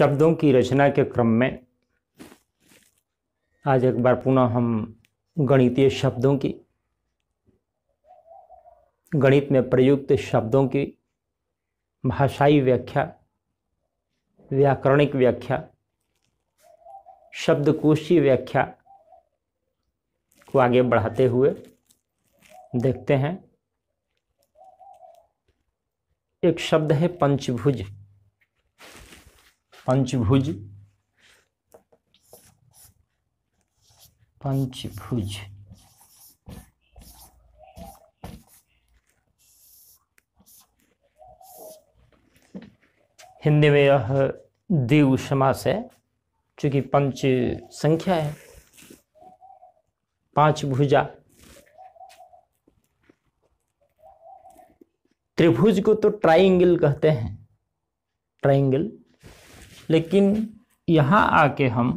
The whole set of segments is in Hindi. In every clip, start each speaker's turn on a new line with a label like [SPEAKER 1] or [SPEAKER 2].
[SPEAKER 1] शब्दों की रचना के क्रम में आज एक बार पुनः हम गणितीय शब्दों की गणित में प्रयुक्त शब्दों की भाषाई व्याख्या व्याकरणिक व्याख्या शब्दकोशी व्याख्या को आगे बढ़ाते हुए देखते हैं एक शब्द है पंचभुज पंचभुज पंचभुज हिंदी में यह दीव समास है चूंकि पंच संख्या है पांच भुजा त्रिभुज को तो ट्राइंगल कहते हैं ट्राइंगल लेकिन यहां आके हम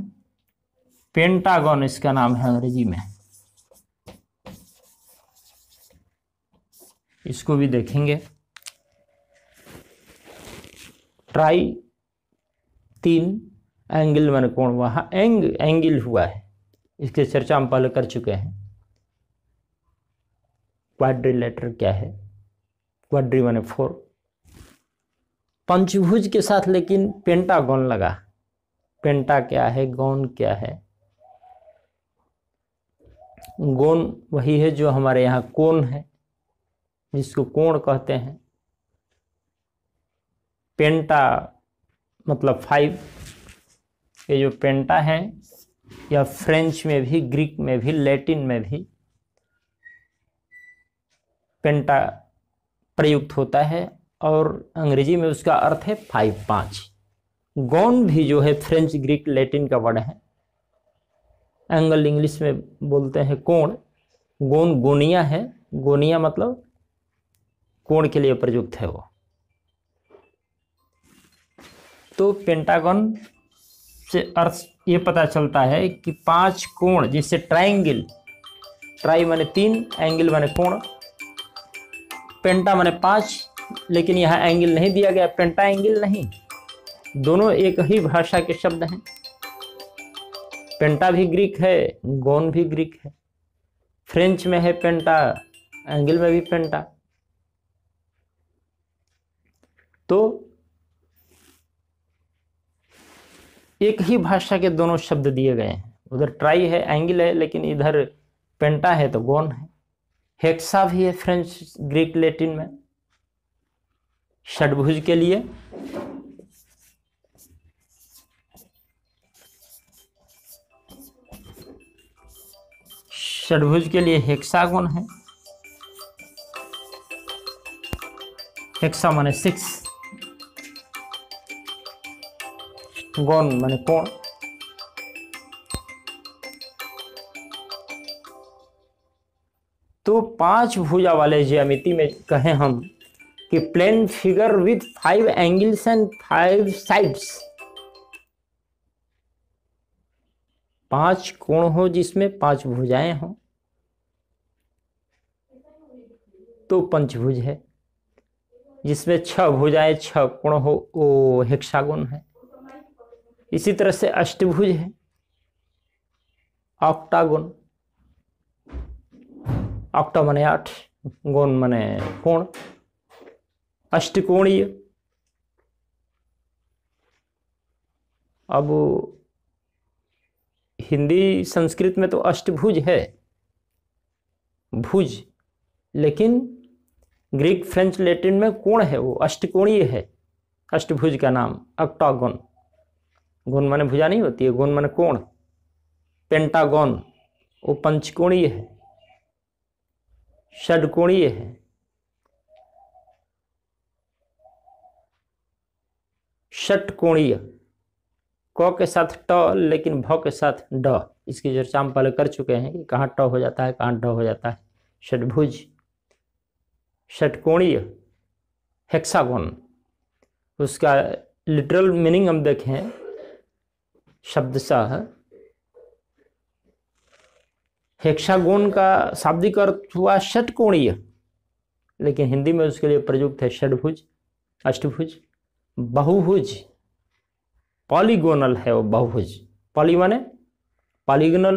[SPEAKER 1] पेंटागन इसका नाम है अंग्रेजी में इसको भी देखेंगे ट्राई तीन एंगल मन कोण वहां एंग एंगल हुआ है इसके चर्चा हम पहले कर चुके हैं क्वाड्रिलेटर क्या है क्वाड्री मैंने फोर पंचभुज के साथ लेकिन पेंटागन लगा पेंटा क्या है गौन क्या है गौन वही है जो हमारे यहाँ कोण है जिसको कोण कहते हैं पेंटा मतलब फाइव ये जो पेंटा है या फ्रेंच में भी ग्रीक में भी लैटिन में भी पेंटा प्रयुक्त होता है और अंग्रेजी में उसका अर्थ है फाइव पांच गौन भी जो है फ्रेंच ग्रीक लैटिन का वर्ड है एंगल इंग्लिश में बोलते हैं कोण गोन गोनिया है गोनिया मतलब कोण के लिए प्रयुक्त है वो तो पेंटागन से अर्थ ये पता चलता है कि पांच कोण जिससे ट्राइंगल ट्राई माने तीन एंगल माने कोण पेंटा माने पांच लेकिन यहाँ एंगल नहीं दिया गया पेंटा एंगल नहीं दोनों एक ही भाषा के शब्द हैं पेंटा भी ग्रीक है गोन भी ग्रीक है फ्रेंच में है पेंटा एंगल में भी पेंटा तो एक ही भाषा के दोनों शब्द दिए गए हैं उधर ट्राई है एंगल है लेकिन इधर पेंटा है तो गोन है हेक्सा भी है फ्रेंच ग्रीक लेटिन में षडभुज के लिए षडभुज के लिए हेक्सागोन है हेक्सा माने सिक्स गोन माने कोण तो पांच भुजा वाले ज्यामिति में कहें हम कि plane figure with five angles and five sides पांच कोण हो जिसमें पांच भुजाएं हो तो पंचभुज है जिसमें छह भुजाएं छह कोण हो वो हेक्सागोन है इसी तरह से अष्टभुज है ऑक्टागोन ऑक्टा मने आठ गोन मने कोण अष्टकोणीय अब हिंदी संस्कृत में तो अष्टभुज है भुज लेकिन ग्रीक फ्रेंच लैटिन में कोण है वो अष्टकोणीय है अष्टभुज का नाम अक्टागोन गुण मन भुजा नहीं होती है गुण मन कोण पेंटागोन वो पंचकोणीय है षडकोणीय है षटकोणीय क के साथ ट लेकिन भ के साथ ड इसकी चर्चा हम पहले कर चुके हैं कि कहाँ ट हो जाता है कहाँ ड हो जाता है षटभुज षटकोणीय हेक्सागोन उसका लिटरल मीनिंग हम देखें शब्दशाह हेक्सागोन का शाब्दिक अर्थ हुआ षटकोणीय लेकिन हिंदी में उसके लिए प्रयुक्त है षटभुज अष्टभुज बहुभुज पॉलीगोनल है वो बहुभुज पॉली माने पॉलीगोनल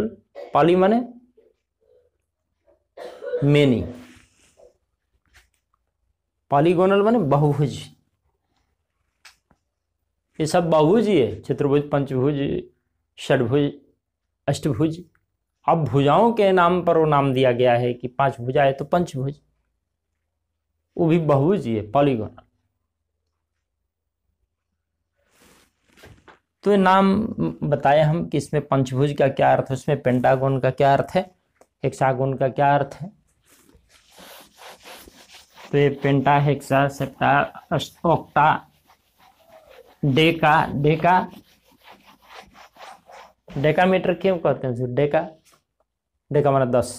[SPEAKER 1] पॉली माने मेनी पॉलीगोनल माने बहुभुज ये सब बहुभुज ही है चतुर्भुज पंचभुज षडभुज अष्टभुज अब भुजाओं के नाम पर वो नाम दिया गया है कि पांच भुजा है तो पंचभुज वो भी बहुभुज ही है पॉलीगोनल तो ये नाम बताए हम कि इसमें पंचभुज का क्या अर्थ है उसमें पेंटागोन का क्या अर्थ है हेक्सागोन का क्या अर्थ है तो ये penta hexa septa octa deca deca deca metre क्यों कहते हैं डेका डेका माना दस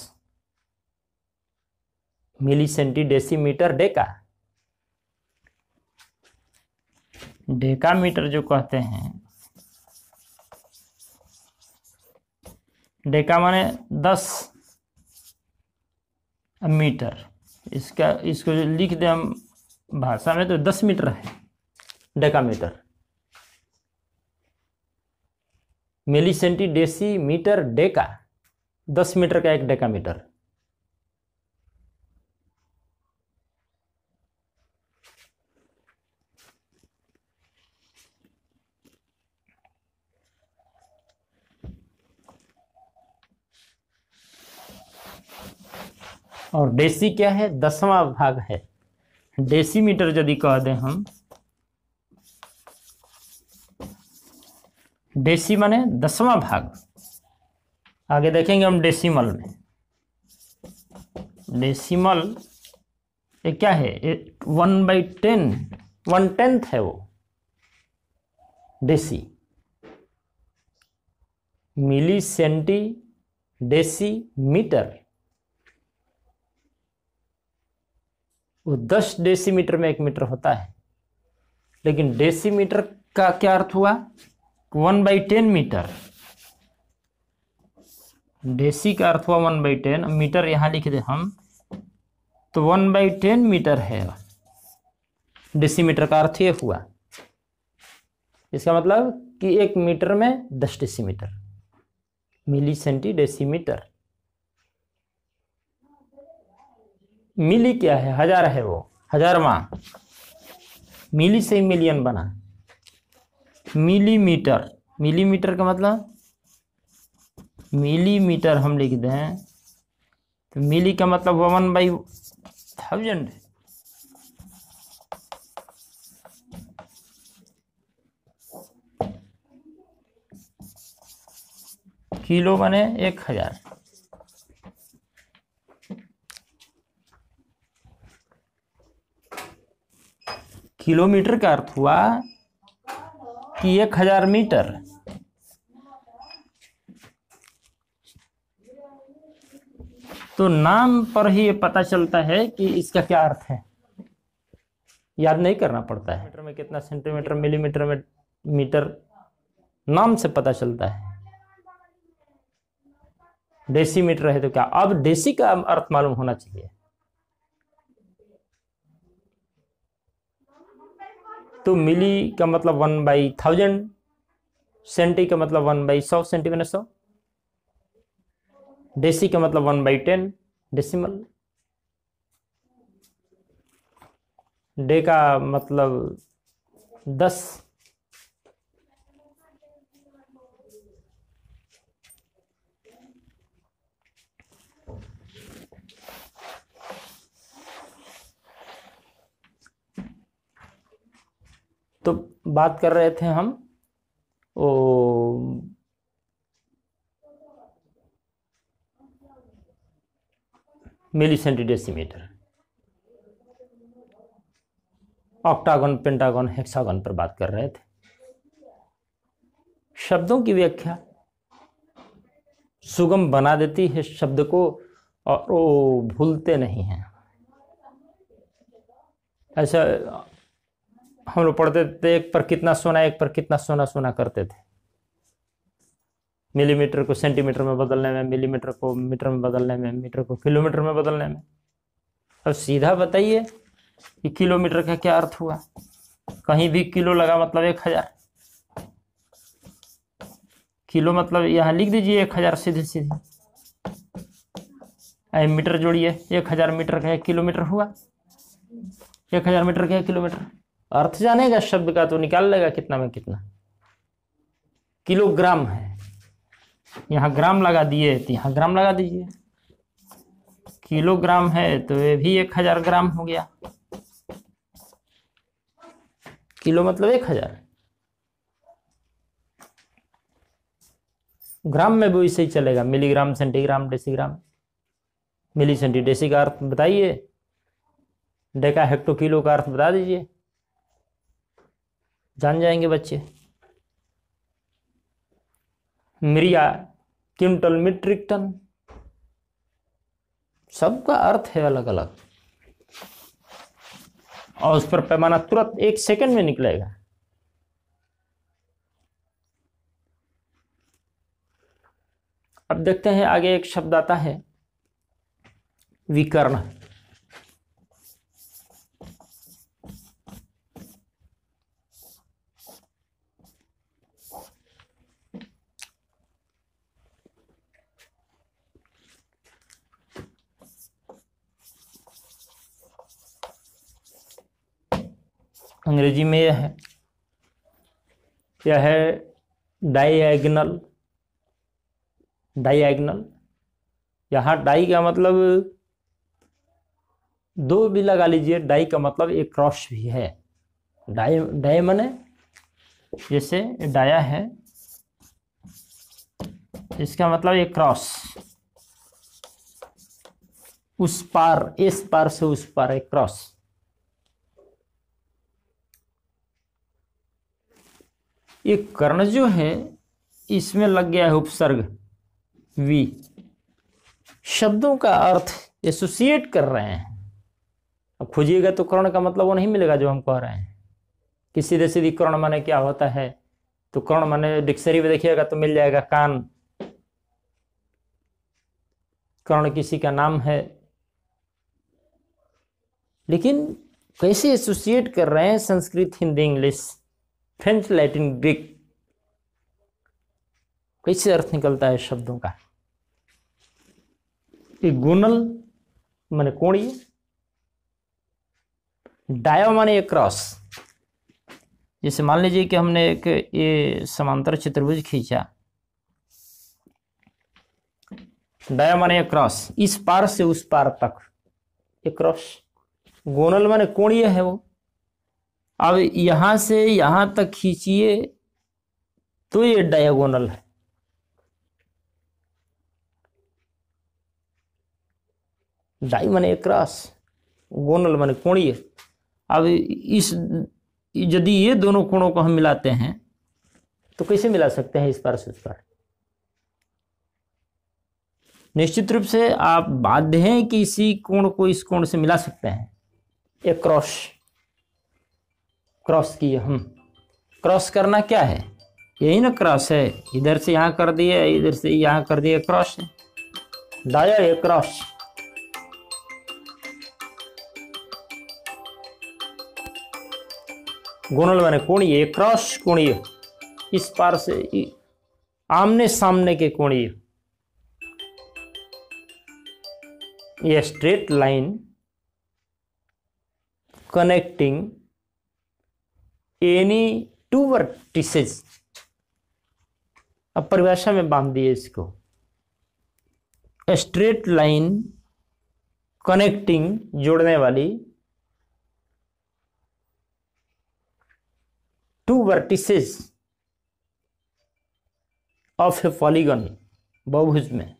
[SPEAKER 1] milli centi decimetre deca deca metre जो कहते हैं डेका माने दस मीटर इसका इसको जो लिख दें हम भाषा में तो दस मीटर है deca metre milli centi deci metre deca दस मीटर का एक डेका मीटर और डेसी क्या है दसवां भाग है डेसीमीटर यदि कह दें हम डेसी माने दसवां भाग आगे देखेंगे हम डेसिमल में डेसिमल ये क्या है one by ten one tenth है वो deci milli centi deci metre वो दस डेसीमीटर में एक मीटर होता है लेकिन डेसीमीटर का क्या अर्थ हुआ one by ten metre deci का अर्थ हुआ वन बाई टेन मीटर यहां लिख दे हम तो वन बाई टेन मीटर है डेसीमीटर का अर्थ ये हुआ इसका मतलब कि एक मीटर में दस decimetre milli centi decimetre milli क्या है हजार है वो हजारवा मिली से मिलियन बना मिलीमीटर मिलीमीटर का मतलब मिलीमीटर हम लिख दें तो मिली का मतलब वन बाई थाउजेंड किलो बने एक हजार किलोमीटर का अर्थ हुआ कि एक हजार मीटर तो नाम पर ही पता चलता है कि इसका क्या अर्थ है याद नहीं करना पड़ता है मीटर में कितना सेंटीमीटर मिलीमीटर में मीटर नाम से पता चलता है डेसीमीटर है तो क्या अब डेसी का अर्थ मालूम होना चाहिए तो मिली का मतलब वन बाई थाउजेंड सेंटी का मतलब वन बाई सौ सेंटी मैंने सौ डेसी का मतलब one by ten decimal de का मतलब दस तो बात कर रहे थे हम ओ milli centi decimetre octagon pentagon hexagon पर बात कर रहे थे शब्दों की व्याख्या सुगम बना देती है शब्द को और वो भूलते नहीं हैं ऐसा हम लोग पढ़ते थे एक पर कितना सोना एक पर कितना सोना सोना करते थे मिलीमीटर को सेंटीमीटर में बदलने में मिलीमीटर को मीटर में बदलने में मीटर को किलोमीटर में बदलने में अब सीधा बताइए कि किलोमीटर का क्या अर्थ हुआ कहीं भी किलो लगा मतलब एक हजार किलो मतलब यहाँ लिख दीजिए एक हजार सीधे सीधे मीटर जोड़िए एक हजार मीटर का एक किलोमीटर हुआ एक हजार मीटर का एक किलोमीटर अर्थ जानेगा शब्द का तो निकाल लेगा कितना में कितना किलोग्राम है यहाँ ग्राम लगा दिए तो यहाँ ग्राम लगा दीजिए किलोग्राम है तो ये भी एक हजार ग्राम हो गया किलो मतलब एक हजार ग्राम में भी वैसे ही चलेगा milligram centigram decigram milli centi deci का अर्थ बताइए डेका हेक्टो किलो का अर्थ बता दीजिए जान जाएंगे बच्चे मिरिया क्विंटल मीट्रिक टन सबका अर्थ है अलग अलग और उस पर पैमाना तुरंत एक सेकंड में निकलेगा अब देखते हैं आगे एक शब्द आता है विकर्ण अंग्रेजी में यह है यह है डाइएगनल डाइएगनल यहाँ डाई का मतलब दो भी लगा लीजिए डाई का मतलब एक क्रॉस भी है डाई डाई मने जैसे डाया है इसका मतलब एक क्रॉस उस पार इस पार से उस पार एक क्रॉस ये कर्ण जो है इसमें लग गया है उपसर्ग वी शब्दों का अर्थ एसोसिएट कर रहे हैं अब खोजिएगा तो कर्ण का मतलब वो नहीं मिलेगा जो हम कह रहे हैं कि सीधे सीधे कर्ण माने क्या होता है तो कर्ण माने डिक्शनरी में देखिएगा तो मिल जाएगा कान कर्ण किसी का नाम है लेकिन कैसे एसोसिएट कर रहे हैं Sanskrit Hindi English French Latin Greek कैसे अर्थ निकलता है शब्दों का कि गुनल मैंने कोणी डायो माने क्रॉस जैसे मान लीजिए कि हमने एक ये समांतर चतुर्भुज खींचा डायो माने क्रॉस इस पार से उस पार तक ये क्रॉस गोनल माने कोणीय है वो अब यहां से यहां तक खींचिए तो ये डायगोनल है डाई मने क्रॉस गोनल मने कोणीय अब इस यदि ये दोनों कोणों को हम मिलाते हैं तो कैसे मिला सकते हैं इस पर से उस पर निश्चित रूप से आप बाध्य हैं कि इसी कोण को इस कोण से मिला सकते हैं एक क्रॉस क्रॉस किए हम क्रॉस करना क्या है यही ना क्रॉस है इधर से यहाँ कर दिया इधर से यहाँ कर दिया क्रॉस है दायर है क्रॉस गोनल माने कोणीय क्रॉस कोणीय इस पार से आमने सामने के कोणीय ये straight line connecting any two vertices अब परिभाषा में बांध दिए इसको स्ट्रेट लाइन कनेक्टिंग जोड़ने वाली two vertices of a polygon बहुभुज में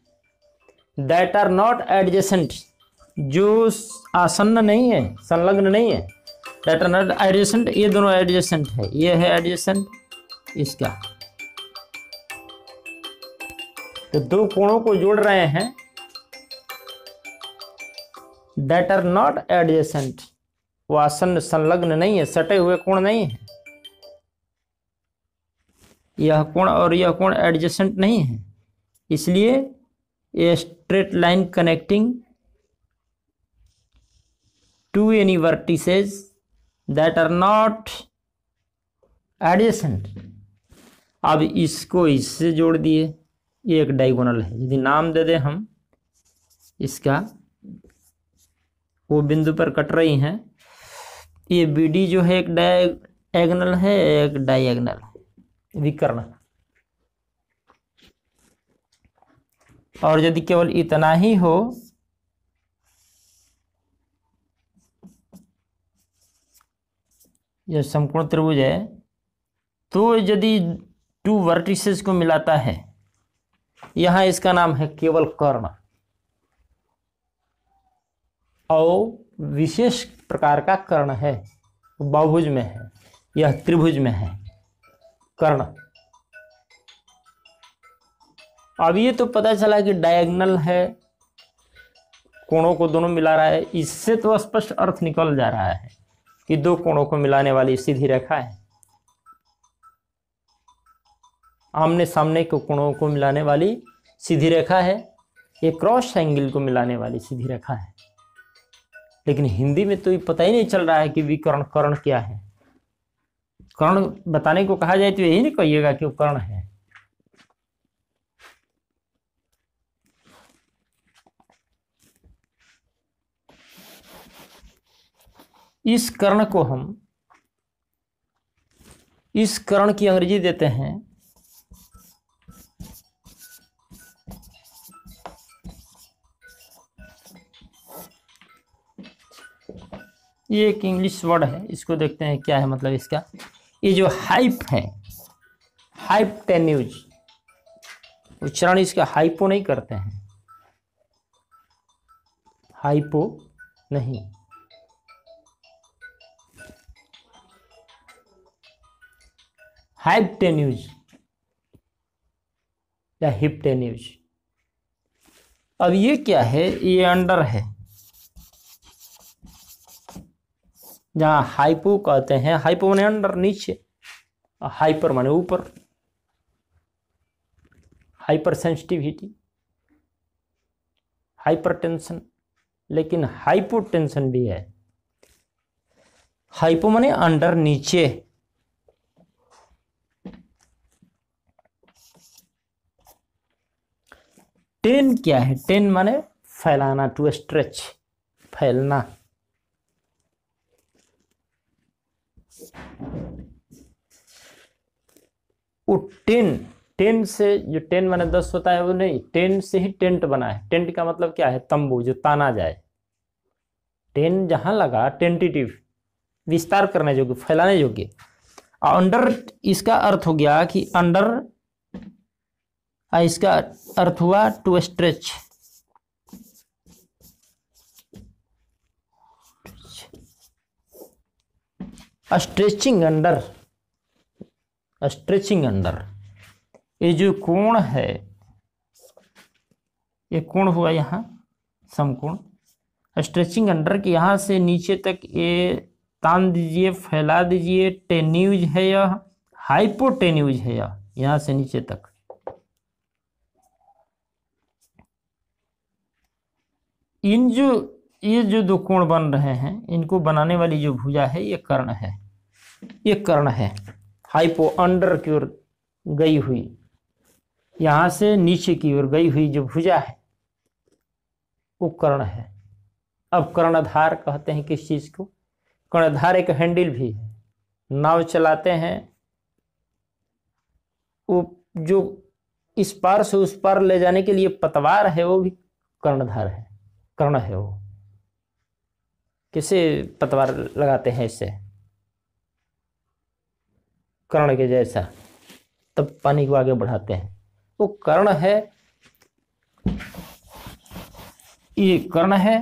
[SPEAKER 1] दैट आर नॉट एडजेसेंट जो आसन्न नहीं है संलग्न नहीं है टैटनर एडजेसेंट ये दोनों एडजेसेंट है ये है एडजेसेंट इसका तो दो कोणों को जोड़ रहे हैं दैट आर नॉट एडजेसेंट वो आसन संलग्न नहीं है सटे हुए कोण नहीं है यह कोण और यह कोण एडजेसेंट नहीं है इसलिए ये straight line connecting two any vertices that are not adjacent अब इसको इससे जोड़ दिए ये एक डायगोनल है यदि नाम दे दें हम इसका वो बिंदु पर कट रही हैं ये बी डी जो है एक डायगनल है एक डायगनल विकर्ण और यदि केवल इतना ही हो यह समकोण त्रिभुज है तो यदि टू वर्टिसेस को मिलाता है यहाँ इसका नाम है केवल कर्ण और विशेष प्रकार का कर्ण है बहुभुज में है यह त्रिभुज में है कर्ण अब ये तो पता चला कि डायगनल है कोणों को दोनों मिला रहा है इससे तो स्पष्ट अर्थ निकल जा रहा है कि दो कोणों को मिलाने वाली सीधी रेखा है आमने सामने के कोणों को मिलाने वाली सीधी रेखा है ये क्रॉस एंगल को मिलाने वाली सीधी रेखा है लेकिन हिंदी में तो ये पता ही नहीं चल रहा है कि विकर्ण कर्ण क्या है कर्ण बताने को कहा जाए तो यही नहीं कहिएगा कि वो कर्ण है इस कर्ण को हम इस कर्ण की अंग्रेजी देते हैं ये एक इंग्लिश वर्ड है इसको देखते हैं क्या है मतलब इसका ये जो हाइप है हाइप टेन्यूज उच्चारण इसका हाइपो नहीं करते हैं हाइपो नहीं हाइपटेन्यूज या हिपटेन्यूज अब ये क्या है ये अंडर है जहां हाइपो कहते हैं हाइपो माने अंडर नीचे हाइपर माने ऊपर हाइपर सेंसिटिविटी हाइपर टेंशन लेकिन हाइपोटेंशन भी है हाइपो माने अंडर नीचे टेन क्या है टेन माने फैलाना टू स्ट्रेच फैलना वो टेन टेन से जो टेन माने दस होता है वो नहीं टेन से ही टेंट बना है टेंट का मतलब क्या है तंबू जो ताना जाए टेन जहां लगा टेंटेटिव विस्तार करने योग्य फैलाने योग्य अंडर इसका अर्थ हो गया कि अंडर इसका अर्थ हुआ to stretch stretching under stretching under ये जो कोण है ये कोण हुआ यहाँ समकोण स्ट्रेचिंग अंडर के यहाँ से नीचे तक ये तान दीजिए फैला दीजिए टेन्यूज है यह हाइपोटेन्यूज है यह यहाँ से नीचे तक इन जो ये जो दो कोण बन रहे हैं इनको बनाने वाली जो भुजा है ये कर्ण है ये कर्ण है हाइपो अंडर की ओर गई हुई यहां से नीचे की ओर गई हुई जो भुजा है वो कर्ण है अब कर्णधार कहते हैं किस चीज़ को कर्णधार एक हैंडल भी है नाव चलाते हैं वो जो इस पार से उस पार ले जाने के लिए पतवार है वो भी कर्णधार है कर्ण है वो किसे पतवार लगाते हैं इससे कर्ण के जैसा तब पानी को आगे बढ़ाते हैं वो कर्ण है ये कर्ण है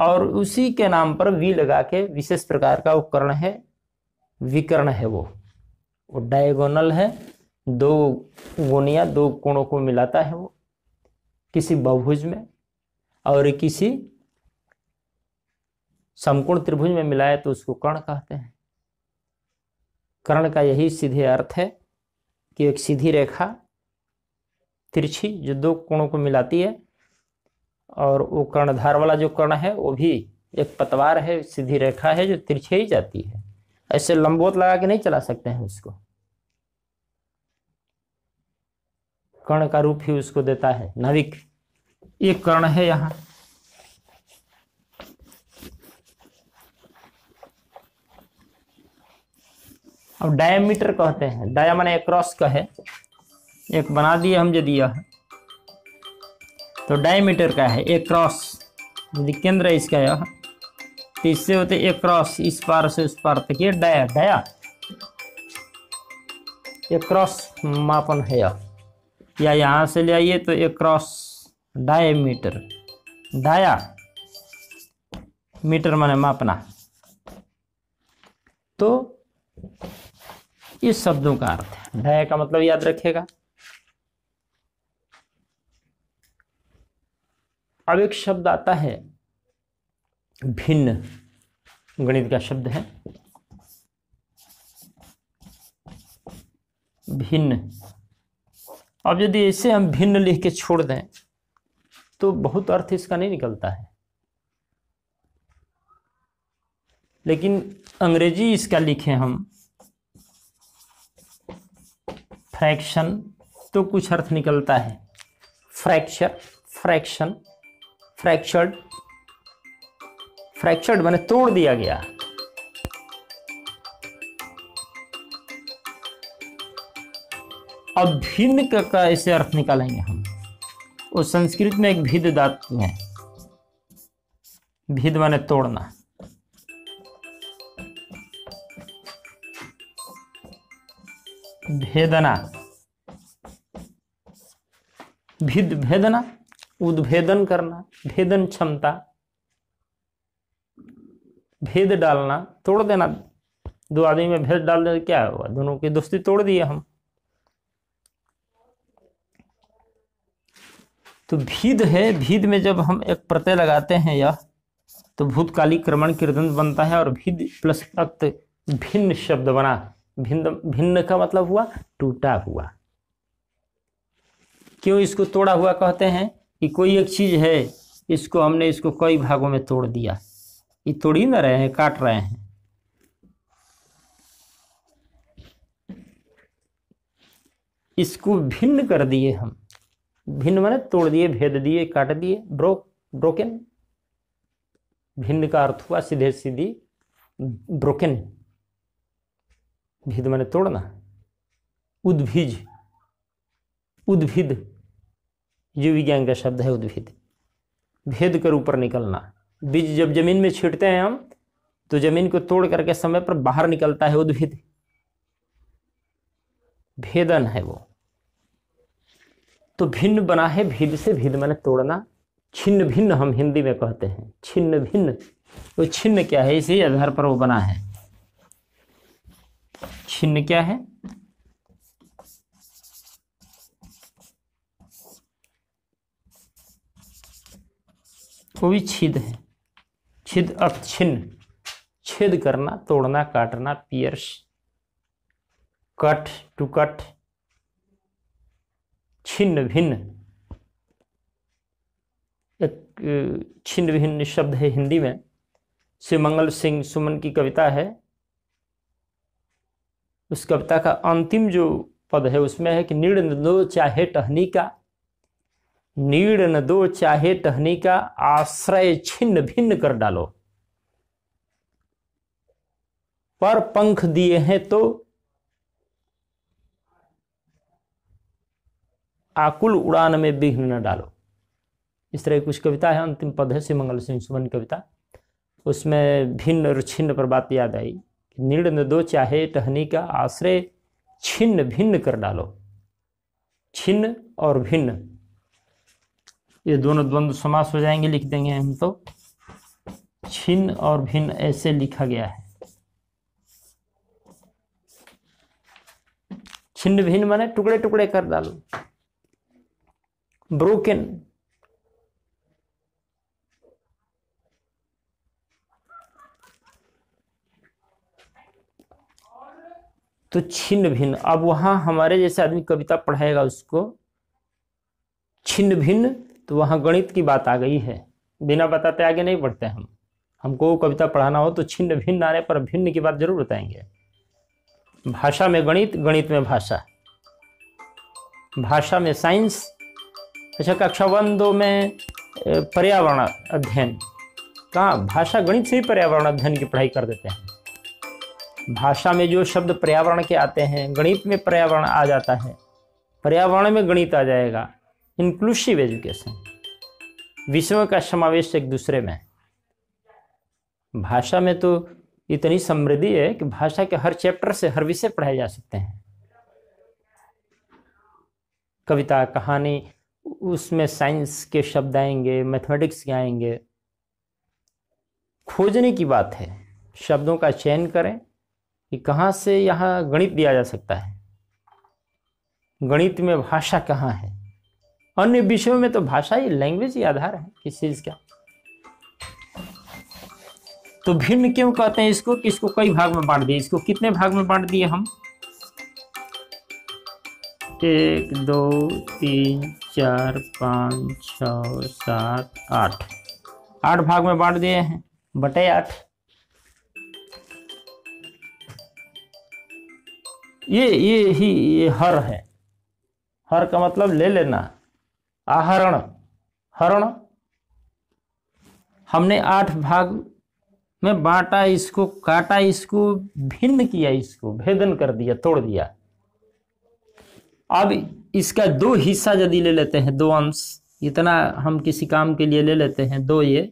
[SPEAKER 1] और उसी के नाम पर वी लगा के विशेष प्रकार का वो कर्ण है विकर्ण है वो वो डायगोनल है दो गोनिया दो कोणों को मिलाता है वो किसी बहुभुज में और किसी समकोण त्रिभुज में मिलाए तो उसको कर्ण कहते हैं कर्ण का यही सीधे अर्थ है कि एक सीधी रेखा तिरछी जो दो कोणों को मिलाती है और वो कर्णधार वाला जो कर्ण है वो भी एक पतवार है सीधी रेखा है जो तिरछे ही जाती है ऐसे लंबोत लगा के नहीं चला सकते हैं उसको कर्ण का रूप ही उसको देता है नाविक एक कर्ण है यहाँ अब डायमीटर कहते हैं डाया माने क्रॉस का है एक बना दिए हम जो दिया है तो डायमीटर का है एक क्रॉस यदि केंद्र है इसका यह तो इससे होते एक क्रॉस इस पार से उस पार तक ये डाया डाया एक क्रॉस मापन है यह या यहां से ले आइए तो एक क्रॉस डायमीटर डाया मीटर माने मापना तो इस शब्दों का अर्थ है डाया का मतलब याद रखेगा अब एक शब्द आता है भिन्न गणित का शब्द है भिन्न अब यदि इसे हम भिन्न लिख के छोड़ दें तो बहुत अर्थ इसका नहीं निकलता है लेकिन अंग्रेजी इसका लिखे हम फ्रैक्शन तो कुछ अर्थ निकलता है फ्रैक्चर फ्रैक्शन फ्रैक्चर्ड फ्रैक्चर्ड मैंने तोड़ दिया गया अब भिन्न का ऐसे अर्थ निकालेंगे हम वो संस्कृत में एक भिद धातु है भिद माने तोड़ना भेदना भिद भेदना उद्भेदन करना भेदन क्षमता भेद डालना तोड़ देना दो आदमी में भेद डाल दे क्या हुआ दोनों की दोस्ती तोड़ दिए हम तो भीद है भीद में जब हम एक प्रत्यय लगाते हैं यह तो भूतकालिक क्रमण कीर्तन बनता है और भीद प्लस अक्त भिन्न शब्द बना भिन्न भिन्न का मतलब हुआ टूटा हुआ क्यों इसको तोड़ा हुआ कहते हैं कि कोई एक चीज़ है इसको हमने इसको कई भागों में तोड़ दिया ये तोड़ ही ना रहे हैं काट रहे हैं इसको भिन्न कर दिए हम भिन्न माने तोड़ दिए भेद दिए काट दिए ब्रोक ब्रोकन भिन्न का अर्थ हुआ सीधे सीधी ब्रोकन भिद माने तोड़ना उद्भिज उद्भिद जीव विज्ञान का शब्द है उद्भिद भेद कर ऊपर निकलना बीज जब जमीन में छिड़ते हैं हम तो जमीन को तोड़ करके समय पर बाहर निकलता है उद्भिद भेदन है वो तो भिन्न बना है भिद से भिद मैंने तोड़ना छिन्न भिन्न हम हिंदी में कहते हैं छिन्न भिन्न वो तो छिन्न क्या है इसी आधार पर वो बना है छिन्न क्या है वो भी छिद है छिद अर्थ छिन्न छेद करना तोड़ना काटना पियर्स कट टू कट छिन्न भिन्न एक छिन्न भिन्न शब्द है हिंदी में शिवमंगल सिंह सुमन की कविता है उस कविता का अंतिम जो पद है उसमें है कि नीड़ न दो चाहे टहनी का नीड़ न दो चाहे टहनी का आश्रय छिन्न भिन्न कर डालो पर पंख दिए हैं तो आकुल उड़ान में विघ्न न डालो इस तरह कुछ कविता है अंतिम पद है श्री मंगल सिंह सुमन कविता उसमें भिन्न और छिन्न पर बात याद आई कि निर्णय दो चाहे टहनी का आश्रय छिन्न भिन्न कर डालो छिन्न और भिन्न ये दोनों द्वंद्व समास हो जाएंगे लिख देंगे हम तो छिन्न और भिन्न ऐसे लिखा गया है छिन्न भिन्न माने टुकड़े टुकड़े कर डालो broken तो छिन्न भिन्न अब वहां हमारे जैसे आदमी कविता पढ़ाएगा उसको छिन्न भिन्न तो वहां गणित की बात आ गई है बिना बताते आगे नहीं बढ़ते हम हमको कविता पढ़ाना हो तो छिन्न भिन्न आने पर भिन्न की बात जरूर बताएंगे भाषा में गणित गणित में भाषा भाषा में साइंस अच्छा कक्षा वन दो में पर्यावरण अध्ययन कहाँ भाषा गणित से ही पर्यावरण अध्ययन की पढ़ाई कर देते हैं भाषा में जो शब्द पर्यावरण के आते हैं गणित में पर्यावरण आ जाता है पर्यावरण में गणित आ जाएगा इंक्लूसिव एजुकेशन विषयों का समावेश एक दूसरे में भाषा में तो इतनी समृद्धि है कि भाषा के हर चैप्टर से हर विषय पढ़ाए जा सकते हैं कविता कहानी उसमें साइंस के शब्द आएंगे मैथमेटिक्स के आएंगे खोजने की बात है शब्दों का चयन करें कि कहाँ से यहाँ गणित दिया जा सकता है गणित में भाषा कहाँ है अन्य विषयों में तो भाषा ही लैंग्वेज ही आधार है किस चीज़ का तो भिन्न क्यों कहते हैं इसको कि इसको कई भाग में बांट दिए इसको कितने भाग में बांट दिए हम एक दो तीन चार पाँच छ सात आठ आठ भाग में बांट दिए हैं बटे आठ ये ये ही ये हर है हर का मतलब ले लेना आहरण हरण हमने आठ भाग में बांटा इसको काटा इसको भिन्न किया इसको भेदन कर दिया तोड़ दिया अब इसका दो हिस्सा यदि ले लेते हैं दो अंश इतना हम किसी काम के लिए ले लेते हैं दो ये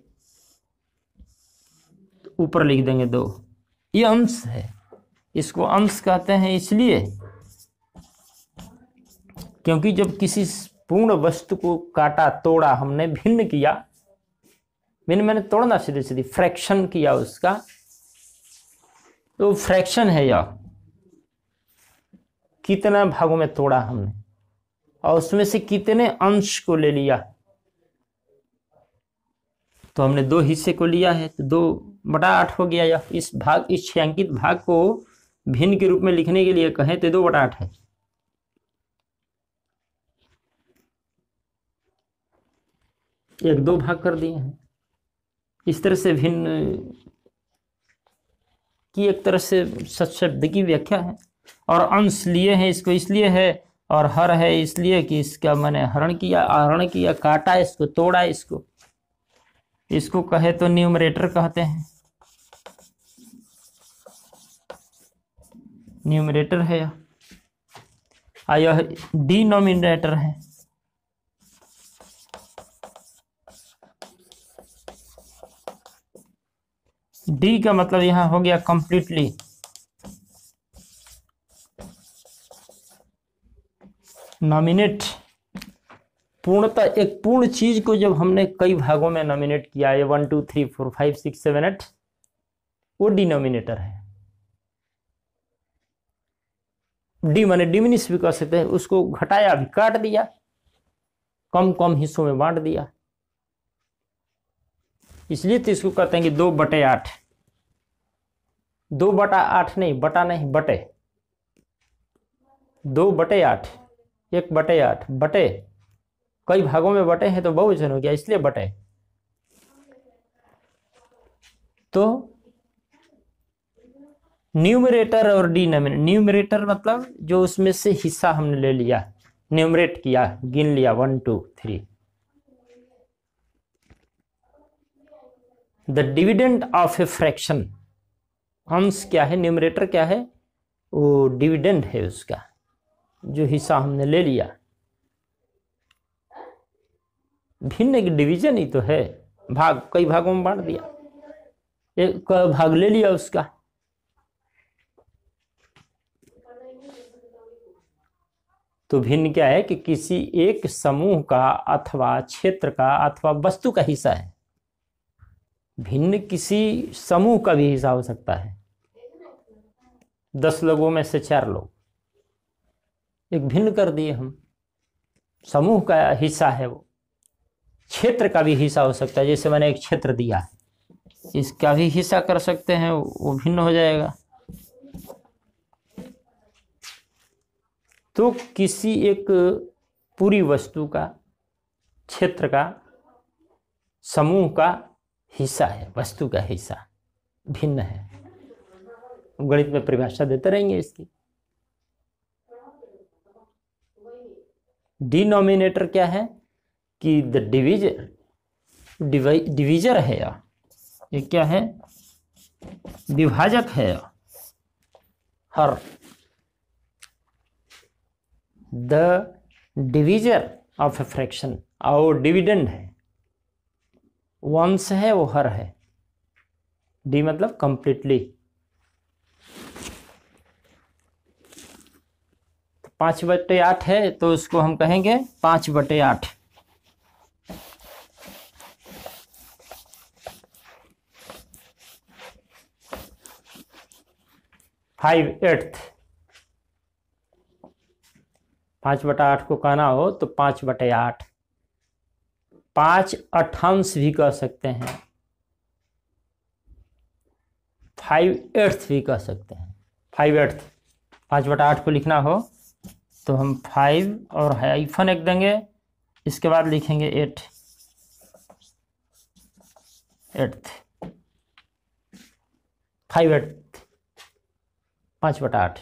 [SPEAKER 1] तो ऊपर लिख देंगे दो ये अंश है इसको अंश कहते हैं इसलिए क्योंकि जब किसी पूर्ण वस्तु को काटा तोड़ा हमने भिन्न किया भिन्न मैंने तोड़ना सीधे सीधे फ्रैक्शन किया उसका तो फ्रैक्शन है यह कितना भागों में तोड़ा हमने और उसमें से कितने अंश को ले लिया तो हमने दो हिस्से को लिया है तो दो बटा आठ हो गया या इस भाग इस छायांकित भाग को भिन्न के रूप में लिखने के लिए कहें तो दो बटा आठ है एक दो भाग कर दिए हैं इस तरह से भिन्न की एक तरह से शब्द की व्याख्या है और अंश लिए हैं इसको इसलिए है और हर है इसलिए कि इसका मैंने हरण किया आहरण किया काटा इसको तोड़ा इसको इसको कहे तो न्यूमरेटर कहते हैं न्यूमरेटर है यह हाँ, यह डिनोमिनेटर है डी का मतलब यहां हो गया कंप्लीटली नॉमिनेट पूर्णतः एक पूर्ण चीज को जब हमने कई भागों में नॉमिनेट किया है one two three four five six seven eight वो डिनोमिनेटर है डी माने डिमिनिश भी कर सकते हैं उसको घटाया भी काट दिया कम कम हिस्सों में बांट दिया इसलिए तो इसको कहते हैं कि दो बटे आठ दो बटा आठ नहीं बटा नहीं बटे दो बटे आठ एक बटे आठ बटे कई भागों में बटे हैं तो बहुवचन हो गया इसलिए बटे तो न्यूमरेटर और डिनोमिनेटर न्यूमरेटर मतलब जो उसमें से हिस्सा हमने ले लिया न्यूमरेट किया गिन लिया one two three the dividend of a fraction अंश क्या है न्यूमरेटर क्या है वो डिविडेंड है उसका जो हिस्सा हमने ले लिया भिन्न एक डिवीजन ही तो है भाग कई भागों में बांट दिया एक भाग ले लिया उसका तो भिन्न क्या है कि किसी एक समूह का अथवा क्षेत्र का अथवा वस्तु का हिस्सा है भिन्न किसी समूह का भी हिस्सा हो सकता है दस लोगों में से चार लोग एक भिन्न कर दिए हम समूह का हिस्सा है वो क्षेत्र का भी हिस्सा हो सकता है जैसे मैंने एक क्षेत्र दिया है इसका भी हिस्सा कर सकते हैं वो भिन्न हो जाएगा तो किसी एक पूरी वस्तु का क्षेत्र का समूह का हिस्सा है वस्तु का हिस्सा भिन्न है गणित में परिभाषा देते रहेंगे इसकी डिनोमिनेटर क्या है कि द डिविजर डिविजर है या ये क्या है विभाजक है हर the divisor of a fraction और डिविडेंड है वंश है वो हर है डी मतलब कंप्लीटली पाँच बटे आठ है तो उसको हम कहेंगे पाँच बटे आठ फाइव एट्थ पाँच बटा आठ को कहना हो तो पाँच बटे आठ पाँच अठांश भी कह सकते हैं फाइव एट्थ भी कह सकते हैं फाइव एट्थ पाँच बटा आठ को लिखना हो तो हम फाइव और हाइफन एक देंगे इसके बाद लिखेंगे एट एट्थ फाइव एट पाँच बटा आठ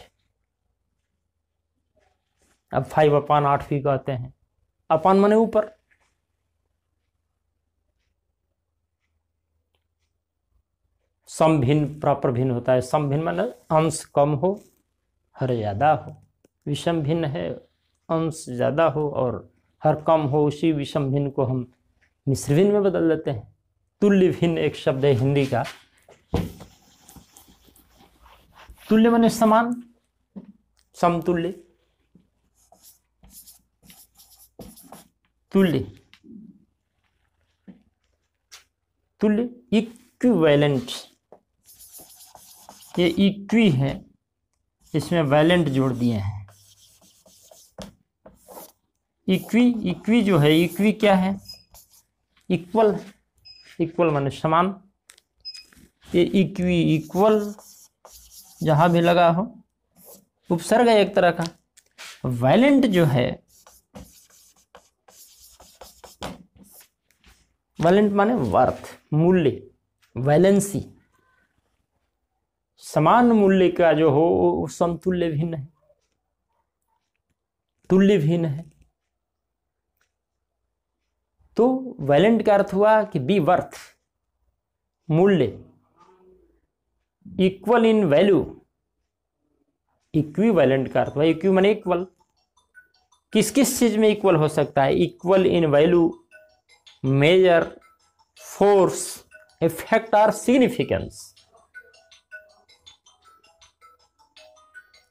[SPEAKER 1] अब फाइव अपान आठ भी कहते हैं अपान मने ऊपर सम भिन्न प्रॉपर भिन्न होता है सम भिन्न मतलब अंश कम हो हर ज़्यादा हो विषम भिन्न है अंश ज़्यादा हो और हर कम हो उसी विषम भिन्न को हम मिश्र भिन्न में बदल देते हैं तुल्य भिन्न एक शब्द है हिंदी का तुल्य माने समान समतुल्य तुल्य तुल्य इक्विवेलेंट ये इक्वी है इसमें वैलेंट जोड़ दिए हैं इक्वी इक्वी जो है इक्वी क्या है इक्वल इक्वल माने समान ये इक्वी इक्वल जहाँ भी लगा हो उपसर्ग है एक तरह का वैलेंट जो है वैलेंट माने वर्थ मूल्य वैलेंसी समान मूल्य का जो हो वो समतुल्य भिन्न है तुल्य भिन्न है तो वैलेंट का अर्थ हुआ कि बी वर्थ मूल्य equal in value equivalent का अर्थ हुआ इक्वी मैंने इक्वल किस किस चीज में इक्वल हो सकता है equal in value measure force effect or significance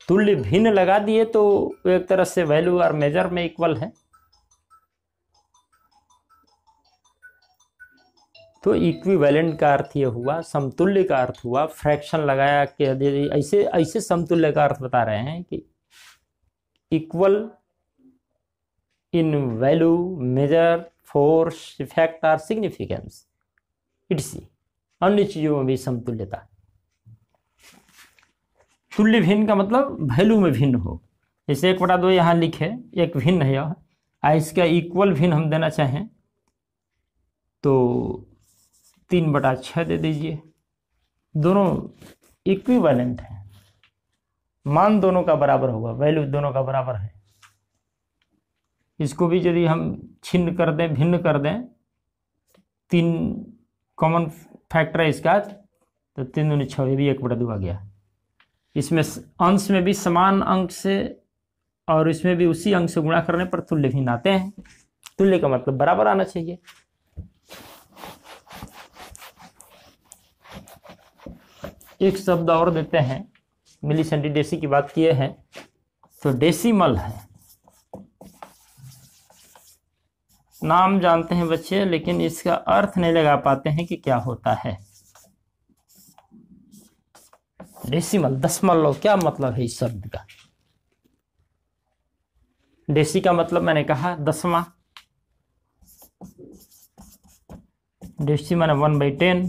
[SPEAKER 1] तुल्य भिन्न लगा दिए तो एक तरह से वैल्यू और मेजर में इक्वल है तो इक्विवेलेंट का अर्थ ये हुआ समतुल्य का अर्थ हुआ फ्रैक्शन लगाया के ऐसे ऐसे समतुल्य का अर्थ बता रहे हैं कि equal in value measure force effect or significance its अन्य चीज़ों में भी समतुल्यता तुल्य भिन्न का मतलब वैल्यू में भिन्न हो जैसे एक बटा दो यहाँ लिखे एक भिन्न है यह इसका इक्वल भिन्न हम देना चाहें तो तीन बटा छः दे दीजिए दोनों इक्विवेलेंट हैं मान दोनों का बराबर होगा वैल्यू दोनों का बराबर है इसको भी यदि हम छिन्न कर दें भिन्न कर दें तीन कॉमन फैक्टर है इसका तो तीन दोनों छः भी एक बटा दो आ गया इसमें अंश में भी समान अंक से और इसमें भी उसी अंक से गुणा करने पर तुल्य भिन्न आते हैं तुल्य का मतलब बराबर आना चाहिए एक शब्द और देते हैं मिली डेसी की बात किए हैं तो डेसिमल है नाम जानते हैं बच्चे लेकिन इसका अर्थ नहीं लगा पाते हैं कि क्या होता है डेसिमल दशमलव क्या मतलब है इस शब्द का डेसी का मतलब मैंने कहा दसवा डेसी मैंने वन बाई टेन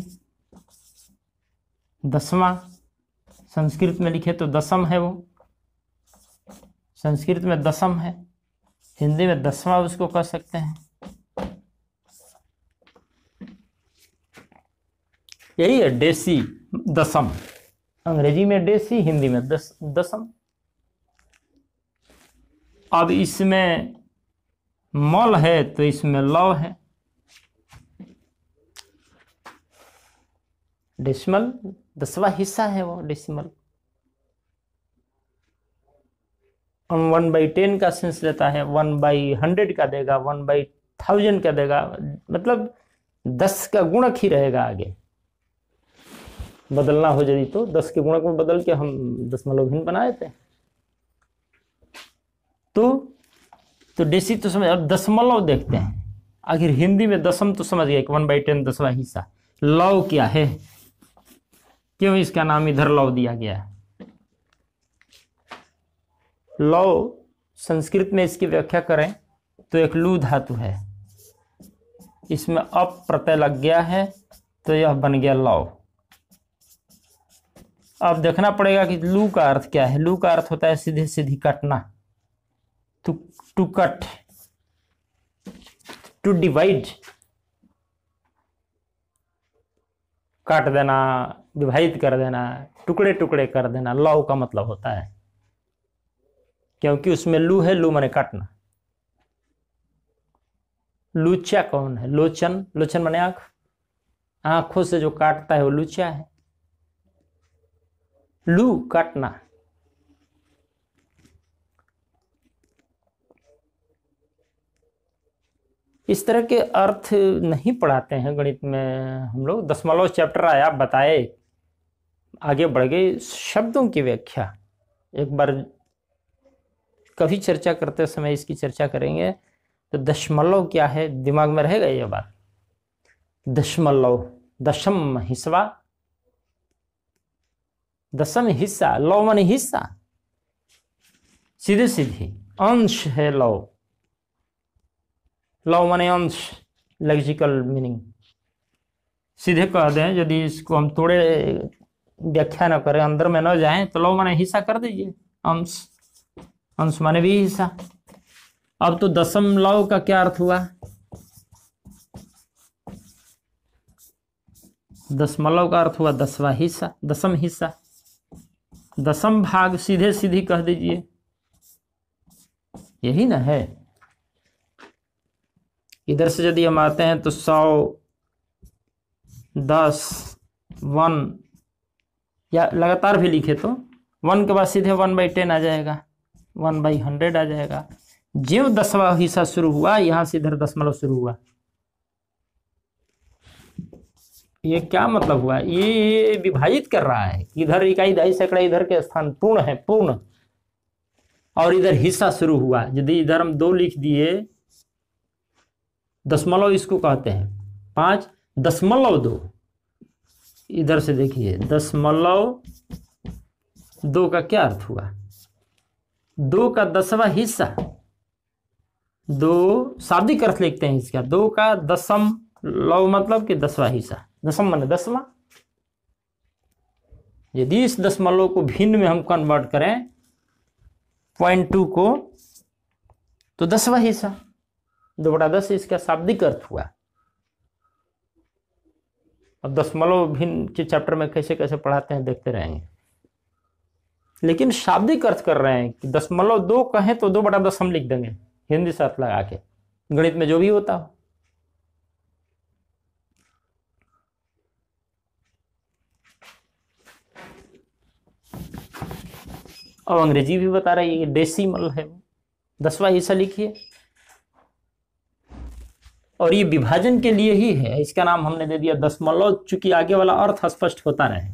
[SPEAKER 1] दसवा संस्कृत में लिखे तो दसम है वो संस्कृत में दसम है हिंदी में दसवा उसको कह सकते हैं यही है डेसी दसम अंग्रेजी में डेसी हिंदी में दस दसम अब इसमें मल है तो इसमें लव है डेसिमल दसवा हिस्सा है वो डेसिमल हम वन बाई टेन का सेंस लेता है वन बाई हंड्रेड का देगा वन बाई थाउजेंड का देगा मतलब दस का गुणक ही रहेगा आगे बदलना हो यदि तो दस के गुणक में बदल के हम दसमलव भिन्न देते हैं तो तो डेसी तो समझ और दसमलव देखते हैं आखिर हिंदी में दसम तो समझ गया वन बाई टेन दसवा हिस्सा लव क्या है क्यों इसका नाम इधर लव दिया गया है लव संस्कृत में इसकी व्याख्या करें तो एक लू धातु है इसमें अप प्रत्यय लग गया है तो यह बन गया लव अब देखना पड़ेगा कि लू का अर्थ क्या है लू का अर्थ होता है सीधे सीधी कटना to to cut to divide काट देना विभाजित कर देना टुकड़े टुकड़े कर देना लौ का मतलब होता है क्योंकि उसमें लू है लू मने काटना लुचा कौन है लोचन लोचन मने आंख आंखों से जो काटता है वो लुचा है लू काटना इस तरह के अर्थ नहीं पढ़ाते हैं गणित में हम लोग दसमलव चैप्टर आया बताए आगे बढ़ गए शब्दों की व्याख्या एक बार कभी चर्चा करते समय इसकी चर्चा करेंगे तो दशमलव क्या है दिमाग में रहेगा ये बात दशमलव दशम हिस्सा दशम हिस्सा लव मन हिस्सा सीधे सीधे अंश है लव लव मन अंश लॉजिकल मीनिंग सीधे कह दें यदि इसको हम थोड़े व्याख्या न करें अंदर में न जाए तो लोग मैंने हिस्सा कर दीजिए अंश अंश माने भी हिस्सा अब तो लव का क्या अर्थ हुआ दशमलव का अर्थ हुआ दसवा हिस्सा दसम हिस्सा दसम भाग सीधे सीधे कह दीजिए यही ना है इधर से यदि हम आते हैं तो सौ दस वन या लगातार भी लिखे तो वन के बाद सीधे वन बाई टेन आ जाएगा वन बाई हंड्रेड आ जाएगा ज्यो दसवा हिस्सा शुरू हुआ यहाँ से इधर दसमलव शुरू हुआ ये क्या मतलब हुआ ये विभाजित कर रहा है इधर इकाई दाई सैकड़ा इधर के स्थान पूर्ण है पूर्ण और इधर हिस्सा शुरू हुआ यदि इधर हम दो लिख दिए दशमलव इसको कहते हैं पांच दशमलव दो इधर से देखिए दशमलव दो का क्या अर्थ हुआ दो का दसवा हिस्सा दो शाब्दिक अर्थ लिखते हैं इसका दो का दसम लव मतलब कि दसवा हिस्सा दसम मान दसवा यदि इस दशमलव को भिन्न में हम कन्वर्ट करें पॉइंट टू को तो दसवा हिस्सा दो बटा दस इसका शाब्दिक अर्थ हुआ अब दशमलव भिन्न के चैप्टर में कैसे कैसे पढ़ाते हैं देखते रहेंगे लेकिन शाब्दिक अर्थ कर रहे हैं कि दशमलव दो कहें तो दो बटा दस हम लिख देंगे हिंदी से अर्थ लगा के गणित में जो भी होता हो अब अंग्रेजी भी बता रही है डेसिमल है दसवा हिस्सा लिखिए और ये विभाजन के लिए ही है इसका नाम हमने दे दिया दशमलव चूंकि आगे वाला अर्थ स्पष्ट होता रहे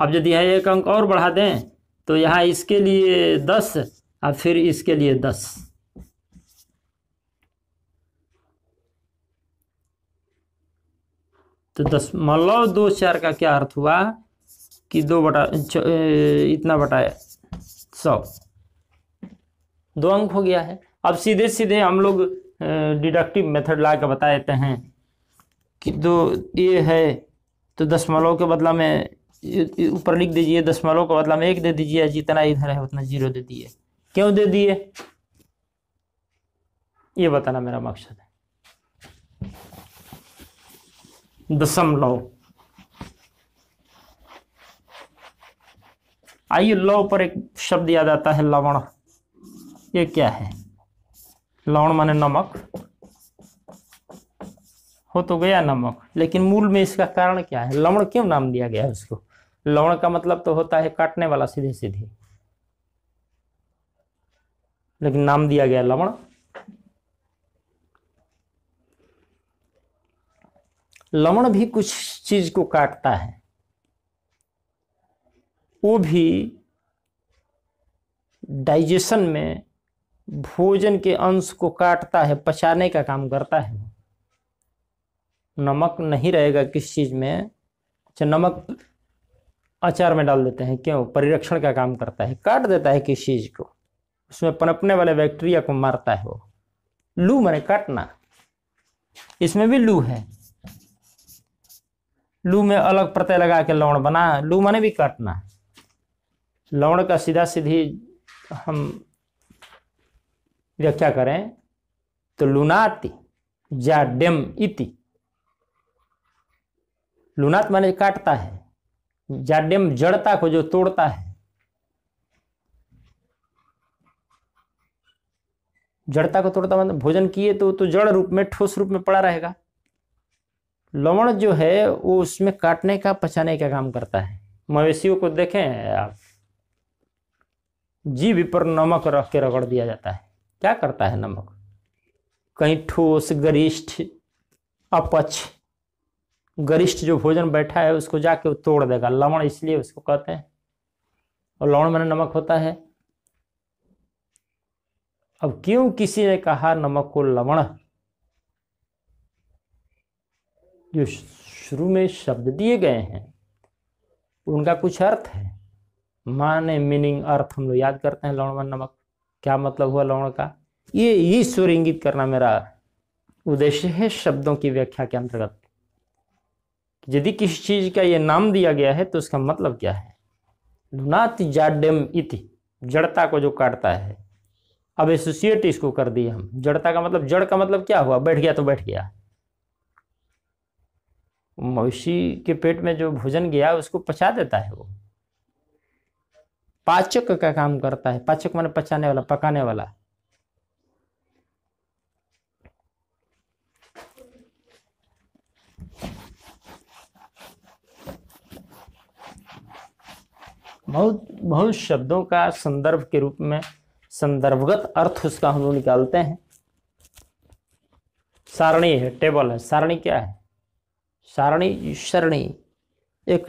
[SPEAKER 1] अब यदि यह एक अंक और बढ़ा दें तो यहां इसके लिए दस और फिर इसके लिए दस तो दशमलव दो चार का क्या अर्थ हुआ कि दो बटा इतना बटा सौ दो अंक हो गया है अब सीधे सीधे हम लोग डिडक्टिव मेथड ला के बता देते हैं कि तो ये है तो दशमलव के बदला में ऊपर लिख दीजिए दशमलव के बदला में एक दे दीजिए जितना इधर है उतना जीरो दे दिए क्यों दे दिए ये बताना मेरा मकसद है दशमलव आइए लव पर एक शब्द याद आता है लवण ये क्या है लवण माने नमक हो तो गया नमक लेकिन मूल में इसका कारण क्या है लवण क्यों नाम दिया गया है उसको लवण का मतलब तो होता है काटने वाला सीधे सीधे लेकिन नाम दिया गया लवण लवण भी कुछ चीज को काटता है वो भी डाइजेशन में भोजन के अंश को काटता है पचाने का काम करता है नमक नहीं रहेगा किस चीज़ में अच्छा नमक अचार में डाल देते हैं क्यों परिरक्षण का काम करता है काट देता है किस चीज़ को उसमें पनपने वाले बैक्टीरिया को मारता है वो लू मरे काटना इसमें भी लू है लू में अलग प्रत्यय लगा के लवण बना लू माने भी काटना लवण का सीधा सीधी हम व्याख्या करें तो लुनाति जा डेम इति लुनात माने काटता है जाड्यम जड़ता को जो तोड़ता है जड़ता को तोड़ता मतलब भोजन किए तो तो जड़ रूप में ठोस रूप में पड़ा रहेगा लवण जो है वो उसमें काटने का पचाने का काम करता है मवेशियों को देखें आप जीव पर नमक रख के रगड़ दिया जाता है क्या करता है नमक कहीं ठोस गरिष्ठ अपच गरिष्ठ जो भोजन बैठा है उसको जाके वो तोड़ देगा लवण इसलिए उसको कहते हैं और लवण में नमक होता है अब क्यों किसी ने कहा नमक को लवण जो शुरू में शब्द दिए गए हैं उनका कुछ अर्थ है माने मीनिंग अर्थ हम लोग याद करते हैं लवण में नमक क्या मतलब हुआ लवण का ये ईश्वर इंगित करना मेरा उद्देश्य है शब्दों की व्याख्या के अंतर्गत यदि किसी चीज का ये नाम दिया गया है तो उसका मतलब क्या है डुनात जाडम इति जड़ता को जो काटता है अब एसोसिएट इसको कर दिए हम जड़ता का मतलब जड़ का मतलब क्या हुआ बैठ गया तो बैठ गया मवेशी के पेट में जो भोजन गया उसको पचा देता है वो पाचक का, का काम करता है पाचक माने पचाने वाला पकाने वाला बहुत बहुत शब्दों का संदर्भ के रूप में संदर्भगत अर्थ उसका हम लोग निकालते हैं सारणी है टेबल है सारणी क्या है सारणी सरणी एक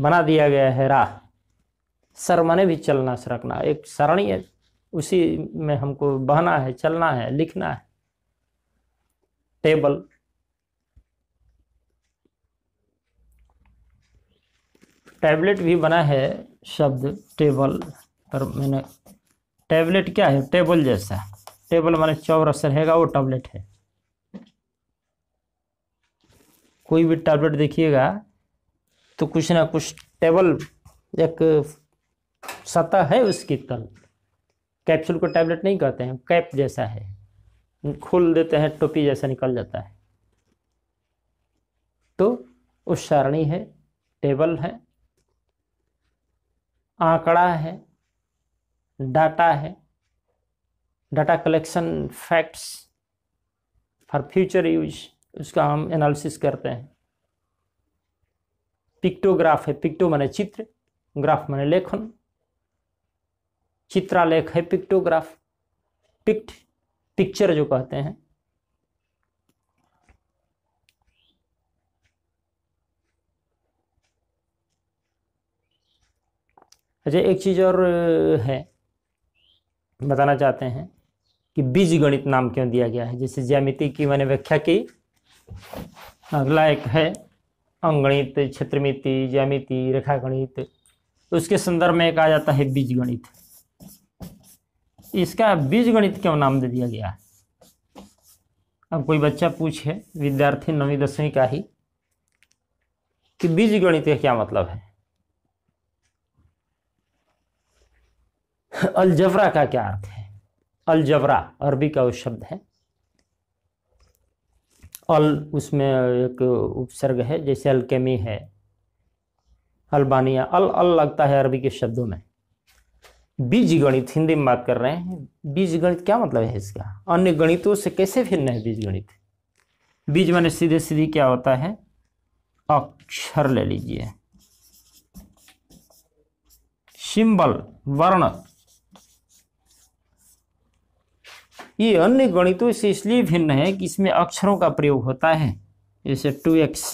[SPEAKER 1] बना दिया गया है राह सर मने भी चलना सरकना एक सरणी है उसी में हमको बहना है चलना है लिखना है टेबल टैबलेट भी बना है शब्द टेबल पर मैंने टैबलेट क्या है टेबल जैसा टेबल माने चौरस रहेगा वो टैबलेट है कोई भी टैबलेट देखिएगा तो कुछ ना कुछ टेबल एक सतह है उसके तल कैप्सूल को टैबलेट नहीं कहते हैं कैप जैसा है खोल देते हैं टोपी जैसा निकल जाता है तो उस सारणी है टेबल है आंकड़ा है डाटा है data collection facts for future use उसका हम एनालिसिस करते हैं पिक्टोग्राफ है पिक्टो माने चित्र ग्राफ माने लेखन चित्रालेख है पिक्टोग्राफ पिक्ट पिक्चर जो कहते हैं अच्छा एक चीज़ और है बताना चाहते हैं कि बीज गणित नाम क्यों दिया गया है जैसे ज्यामिति की मैंने व्याख्या की अगला एक है अंगणित क्षेत्रमिति ज्यामिति रेखा गणित तो उसके संदर्भ में एक आ जाता है बीज गणित इसका बीज गणित क्यों नाम दे दिया गया अब कोई बच्चा पूछे विद्यार्थी नवी दसवीं का ही कि बीज गणित का क्या मतलब है अलजबरा का क्या अर्थ है अलजबरा अरबी का वो शब्द है अल उसमें एक उपसर्ग है जैसे अलकेमी है अल्बानिया अल अल लगता है अरबी के शब्दों में बीज गणित हिंदी में बात कर रहे हैं बीज गणित क्या मतलब है इसका अन्य गणितों से कैसे भिन्न है बीज गणित बीज मैंने सीधे सीधे क्या होता है अक्षर ले लीजिए सिंबल वर्ण ये अन्य गणितों से इसलिए भिन्न है कि इसमें अक्षरों का प्रयोग होता है जैसे टू एक्स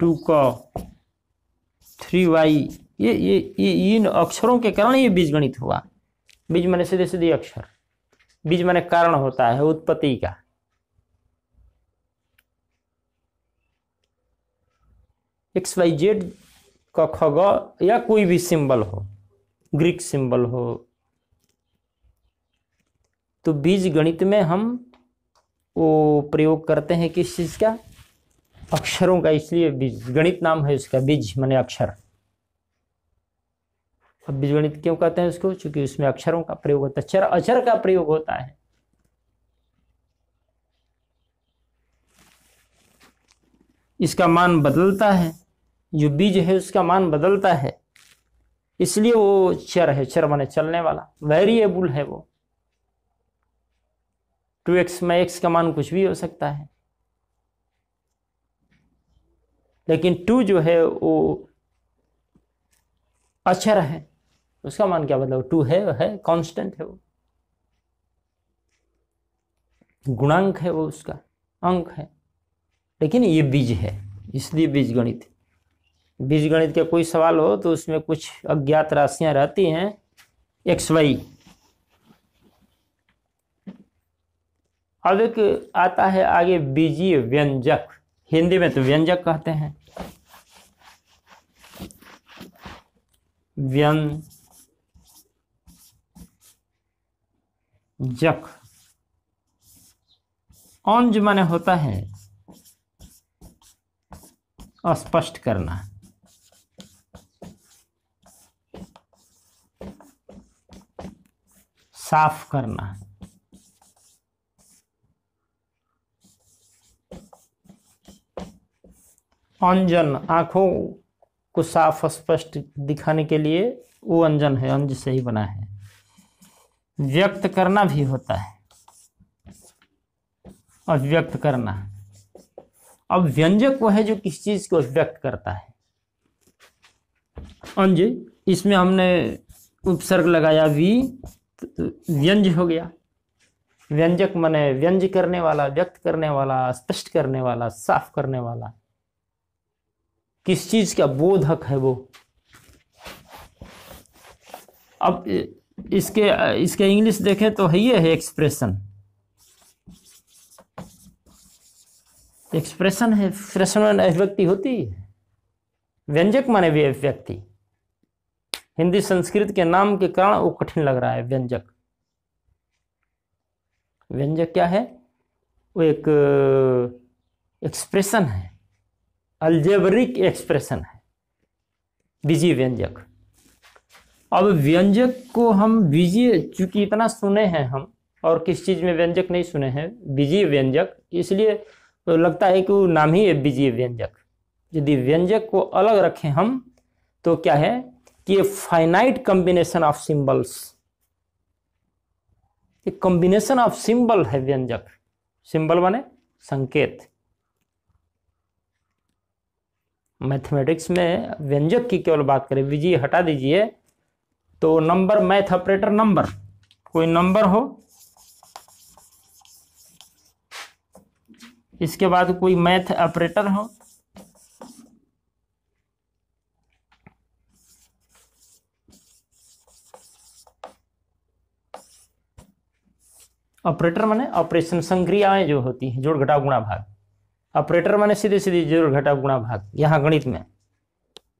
[SPEAKER 1] टू क थ्री वाई ये ये ये इन अक्षरों के कारण ये बीजगणित हुआ बीज मैंने सीधे सीधे अक्षर बीज मैंने कारण होता है उत्पत्ति का एक्स वाई जेड का खग या कोई भी सिंबल हो ग्रीक सिंबल हो तो बीज गणित में हम वो प्रयोग करते हैं किस चीज़ का अक्षरों का इसलिए बीज गणित नाम है उसका बीज माने अक्षर अब बीज गणित क्यों कहते हैं उसको क्योंकि उसमें अक्षरों का प्रयोग होता है चर अचर का प्रयोग होता है इसका मान बदलता है जो बीज है उसका मान बदलता है इसलिए वो चर है चर माने चलने वाला वेरिएबल है वो टू एक्स में एक्स का मान कुछ भी हो सकता है लेकिन टू जो है वो अक्षर अच्छा है उसका मान क्या मतलब टू है है कांस्टेंट है वो गुणांक है वो उसका अंक है लेकिन ये बीज है इसलिए बीज गणित बीज गणित का कोई सवाल हो तो उसमें कुछ अज्ञात राशियां रहती हैं एक्स वाई अब एक आता है आगे बीजी व्यंजक हिंदी में तो व्यंजक कहते हैं व्यंजक औंज माने होता है स्पष्ट करना साफ करना अंजन आँखों को साफ स्पष्ट दिखाने के लिए वो अंजन है अंज से ही बना है व्यक्त करना भी होता है अभिव्यक्त करना अब व्यंजक वह है जो किस चीज को अभिव्यक्त करता है अंज इसमें हमने उपसर्ग लगाया वी तो व्यंज हो गया व्यंजक मने व्यंज करने वाला व्यक्त करने वाला स्पष्ट करने वाला साफ करने वाला किस चीज़ का बोधक है वो अब इसके इसके इंग्लिश देखें तो है ये है एक्सप्रेशन एक्सप्रेशन है एक्सप्रेशन में अभिव्यक्ति होती है व्यंजक माने भी अभिव्यक्ति हिंदी संस्कृत के नाम के कारण वो कठिन लग रहा है व्यंजक व्यंजक क्या है वो एक एक्सप्रेशन है अल्जेबरिक एक्सप्रेशन है बीजी व्यंजक अब व्यंजक को हम बीजीय चूंकि इतना सुने हैं हम और किस चीज़ में व्यंजक नहीं सुने हैं बीजीय व्यंजक इसलिए तो लगता है कि वो नाम ही है बीजीय व्यंजक यदि व्यंजक को अलग रखें हम तो क्या है कि ये finite combination of symbols combination of symbol है व्यंजक सिंबल बने संकेत मैथमेटिक्स में व्यंजक की केवल बात करें विजी हटा दीजिए तो नंबर मैथ ऑपरेटर नंबर कोई नंबर हो इसके बाद कोई मैथ ऑपरेटर हो ऑपरेटर माने ऑपरेशन संक्रियाएं जो होती हैं जोड़ घटाव गुणा भाग ऑपरेटर माने सीधे सीधे जोड़ घटा गुणा भाग यहाँ गणित में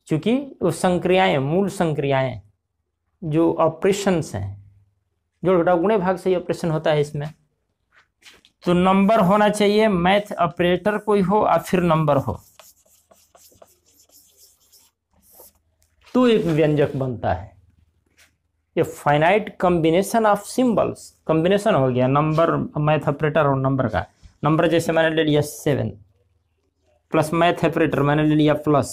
[SPEAKER 1] क्योंकि वो संक्रियाएं मूल संक्रियाएं जो ऑपरेशंस हैं जो घटा गुणे भाग से ही ऑपरेशन होता है इसमें तो नंबर होना चाहिए मैथ ऑपरेटर कोई हो या फिर नंबर हो तो एक व्यंजक बनता है ये फाइनाइट कॉम्बिनेशन ऑफ सिंबल्स कॉम्बिनेशन हो गया नंबर मैथ ऑपरेटर और नंबर का नंबर जैसे मैंने ले लिया सेवन प्लस मैथ ऑपरेटर मैंने ले लिया प्लस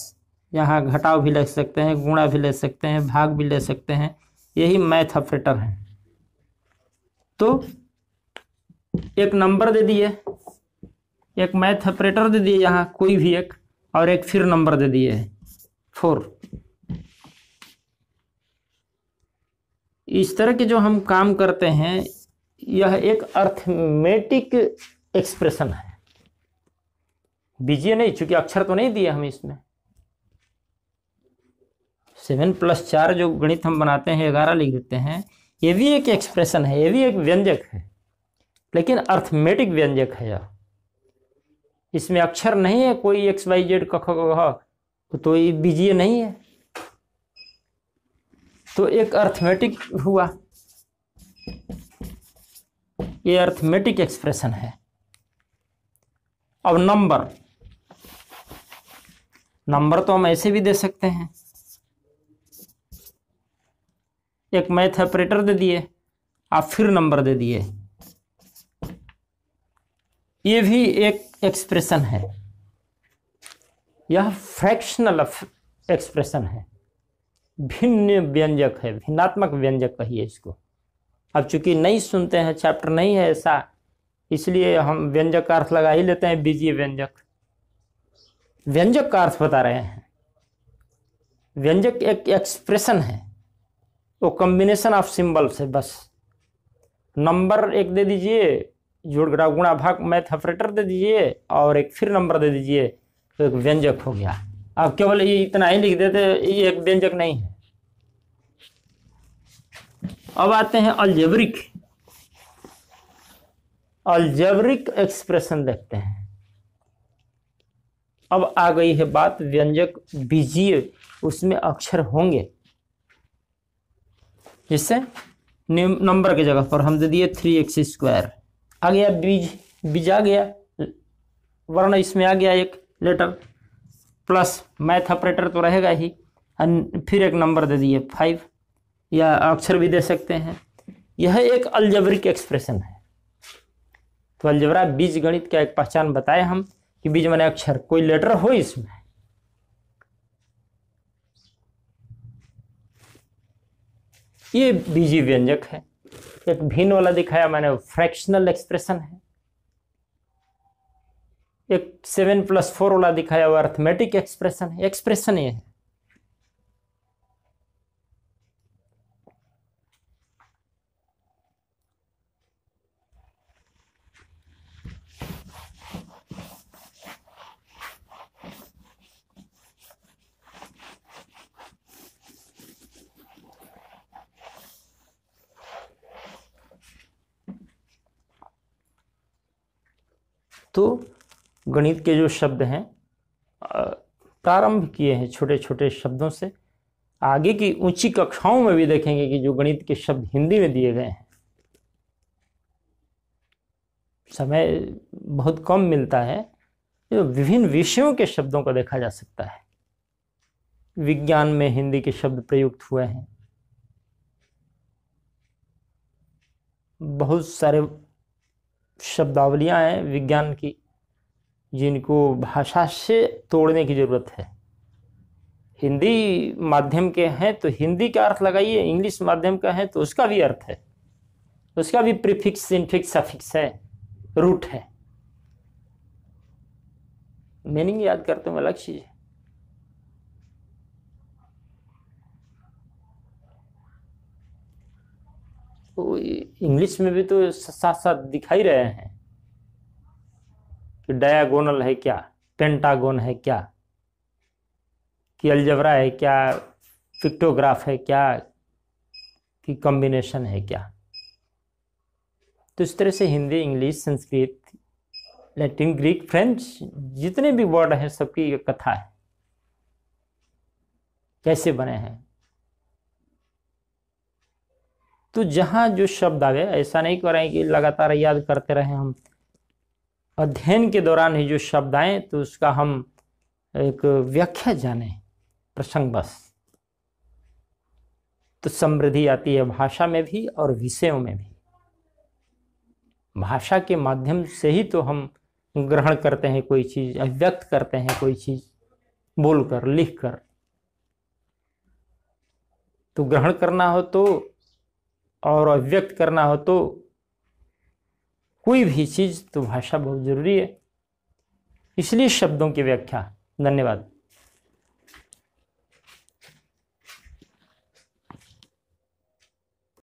[SPEAKER 1] यहाँ घटाव भी ले सकते हैं गुणा भी ले सकते हैं भाग भी ले सकते हैं यही मैथ ऑपरेटर है तो एक नंबर दे दिए एक मैथ ऑपरेटर दे दिए यहाँ कोई भी एक और एक फिर नंबर दे दिए है फोर इस तरह के जो हम काम करते हैं यह एक अर्थमेटिक एक्सप्रेशन है बीजिए नहीं चूंकि अक्षर तो नहीं दिए हम इसमें सेवन प्लस चार जो गणित हम बनाते हैं ग्यारह लिख देते हैं ये भी एक एक्सप्रेशन है ये भी एक व्यंजक है लेकिन अर्थमेटिक व्यंजक है यह इसमें अक्षर नहीं है कोई एक्स वाई जेड कख तो ये बीजीय नहीं है तो एक अर्थमेटिक हुआ ये अर्थमेटिक एक्सप्रेशन है अब नंबर नंबर तो हम ऐसे भी दे सकते हैं एक मैथ ऑपरेटर दे दिए आप फिर नंबर दे दिए ये भी एक एक्सप्रेशन है यह फ्रैक्शनल एक्सप्रेशन है भिन्न व्यंजक है भिन्नात्मक व्यंजक कहिए इसको अब चूंकि नहीं सुनते हैं चैप्टर नहीं है ऐसा इसलिए हम व्यंजक का अर्थ लगा ही लेते हैं बीजीय व्यंजक व्यंजक का अर्थ बता रहे हैं व्यंजक एक एक्सप्रेशन है वो कॉम्बिनेशन ऑफ सिंबल्स है बस नंबर एक दे दीजिए जोड़ घटा गुणा भाग मैथ ऑपरेटर दे दीजिए और एक फिर नंबर दे दीजिए तो एक व्यंजक हो गया अब केवल ये इतना ही लिख देते ये एक व्यंजक नहीं है अब आते हैं अल्जेब्रिक अल्जेवरिक एक्सप्रेशन देखते हैं अब आ गई है बात व्यंजक बीजीय उसमें अक्षर होंगे जिससे नंबर की जगह पर हम दे दिए थ्री एक्स स्क्वायर आ गया बीज बीज आ गया वर्ण इसमें आ गया एक लेटर प्लस मैथ ऑपरेटर तो रहेगा ही फिर एक नंबर दे दिए फाइव या अक्षर भी दे सकते हैं यह एक अल्जबरिक एक्सप्रेशन है तो अलजबरा बीज गणित का एक पहचान बताए हम कि बीज मैंने अक्षर कोई लेटर हो इसमें ये बीजी व्यंजक है एक भिन्न वाला दिखाया मैंने फ्रैक्शनल एक्सप्रेशन है एक सेवन प्लस फोर वाला दिखाया वो अर्थमेटिक एक्सप्रेशन है एक्सप्रेशन ये है तो गणित के जो शब्द हैं प्रारंभ किए हैं छोटे छोटे शब्दों से आगे की ऊंची कक्षाओं में भी देखेंगे कि जो गणित के शब्द हिंदी में दिए गए हैं समय बहुत कम मिलता है जो विभिन्न विषयों के शब्दों को देखा जा सकता है विज्ञान में हिंदी के शब्द प्रयुक्त हुए हैं बहुत सारे शब्दावलियाँ हैं विज्ञान की जिनको भाषा से तोड़ने की ज़रूरत है हिंदी माध्यम के हैं तो हिंदी का अर्थ लगाइए इंग्लिश माध्यम का है तो उसका भी अर्थ है उसका भी प्रीफिक्स इनफिक्स सफिक्स है रूट है मीनिंग याद करते हैं अलग चीज़ है तो इंग्लिश में भी तो साथ साथ दिखाई रहे हैं कि डायागोनल है क्या पेंटागोन है क्या कि अलजबरा है क्या पिक्टोग्राफ है क्या कि कॉम्बिनेशन है क्या तो इस तरह से Hindi English Sanskrit Latin Greek French जितने भी वर्ड हैं सबकी कथा है कैसे बने हैं तो जहाँ जो शब्द आ गए ऐसा नहीं करें कि लगातार याद करते रहे हम अध्ययन के दौरान ही जो शब्द आए तो उसका हम एक व्याख्या जाने प्रसंग बस तो समृद्धि आती है भाषा में भी और विषयों में भी भाषा के माध्यम से ही तो हम ग्रहण करते हैं कोई चीज़ अभिव्यक्त करते हैं कोई चीज़ बोलकर लिखकर तो ग्रहण करना हो तो और अभिव्यक्त करना हो तो कोई भी चीज़ तो भाषा बहुत ज़रूरी है इसलिए शब्दों की व्याख्या धन्यवाद